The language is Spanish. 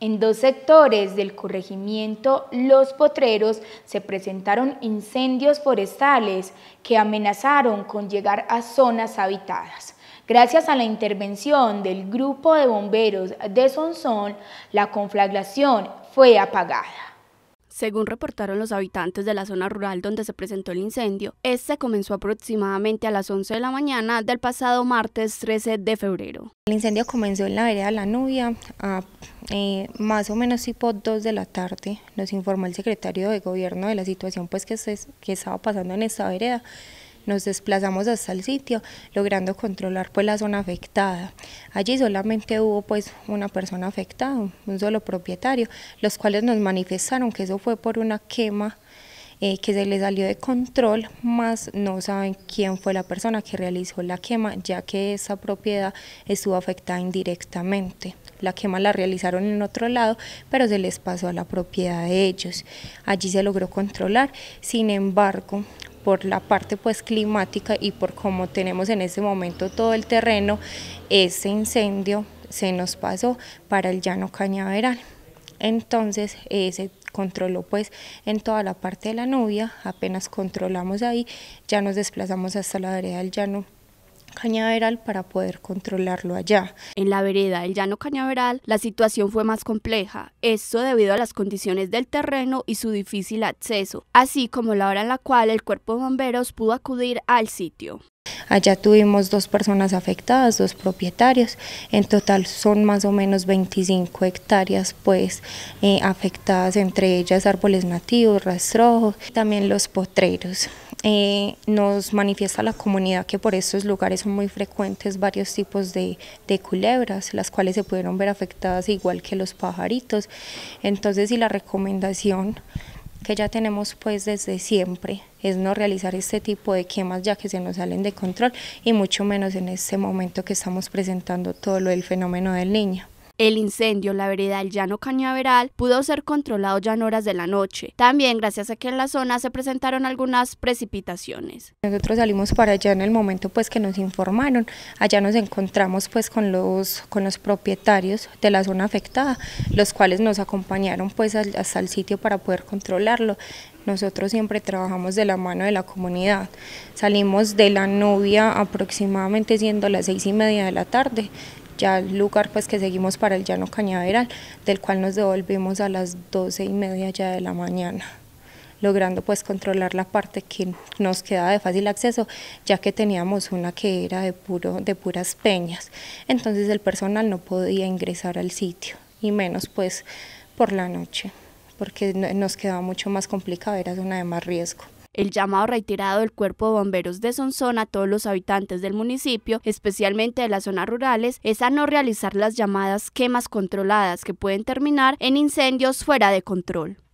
En dos sectores del corregimiento Los Potreros se presentaron incendios forestales que amenazaron con llegar a zonas habitadas. Gracias a la intervención del grupo de bomberos de Sonsón, la conflagración fue apagada. Según reportaron los habitantes de la zona rural donde se presentó el incendio, este comenzó aproximadamente a las 11 de la mañana del pasado martes 13 de febrero. El incendio comenzó en la vereda La Nubia a eh, más o menos tipo 2 de la tarde. Nos informó el secretario de gobierno de la situación pues, que, se, que estaba pasando en esta vereda nos desplazamos hasta el sitio, logrando controlar pues la zona afectada. Allí solamente hubo pues una persona afectada, un solo propietario, los cuales nos manifestaron que eso fue por una quema eh, que se le salió de control, más no saben quién fue la persona que realizó la quema, ya que esa propiedad estuvo afectada indirectamente. La quema la realizaron en otro lado, pero se les pasó a la propiedad de ellos. Allí se logró controlar, sin embargo, por la parte pues climática y por cómo tenemos en ese momento todo el terreno, ese incendio se nos pasó para el llano cañaveral. Entonces ese controló pues en toda la parte de la Nubia, apenas controlamos ahí, ya nos desplazamos hasta la vereda del llano cañaveral para poder controlarlo allá. En la vereda del llano cañaveral la situación fue más compleja, esto debido a las condiciones del terreno y su difícil acceso, así como la hora en la cual el cuerpo de bomberos pudo acudir al sitio. Allá tuvimos dos personas afectadas, dos propietarios. En total son más o menos 25 hectáreas pues eh, afectadas, entre ellas árboles nativos, rastrojos, también los potreros eh, nos manifiesta la comunidad que por estos lugares son muy frecuentes varios tipos de, de, culebras, las cuales se pudieron ver afectadas igual que los pajaritos. Entonces, y la recomendación que ya tenemos pues desde siempre es no realizar este tipo de quemas ya que se nos salen de control y mucho menos en este momento que estamos presentando todo lo del fenómeno del niño. El incendio en la vereda del Llano Cañaveral pudo ser controlado ya en horas de la noche. También gracias a que en la zona se presentaron algunas precipitaciones. Nosotros salimos para allá en el momento pues que nos informaron. Allá nos encontramos pues con los, con los propietarios de la zona afectada, los cuales nos acompañaron pues hasta el sitio para poder controlarlo. Nosotros siempre trabajamos de la mano de la comunidad. Salimos de la novia aproximadamente siendo las seis y media de la tarde ya el lugar pues que seguimos para el llano cañaveral, del cual nos devolvimos a las doce y media ya de la mañana logrando pues controlar la parte que nos quedaba de fácil acceso, ya que teníamos una que era de, puro, de puras peñas. Entonces el personal no podía ingresar al sitio, y menos pues por la noche, porque nos quedaba mucho más complicado, era zona de más riesgo el llamado reiterado del Cuerpo de Bomberos de Zonzón a todos los habitantes del municipio, especialmente de las zonas rurales, es a no realizar las llamadas quemas controladas que pueden terminar en incendios fuera de control.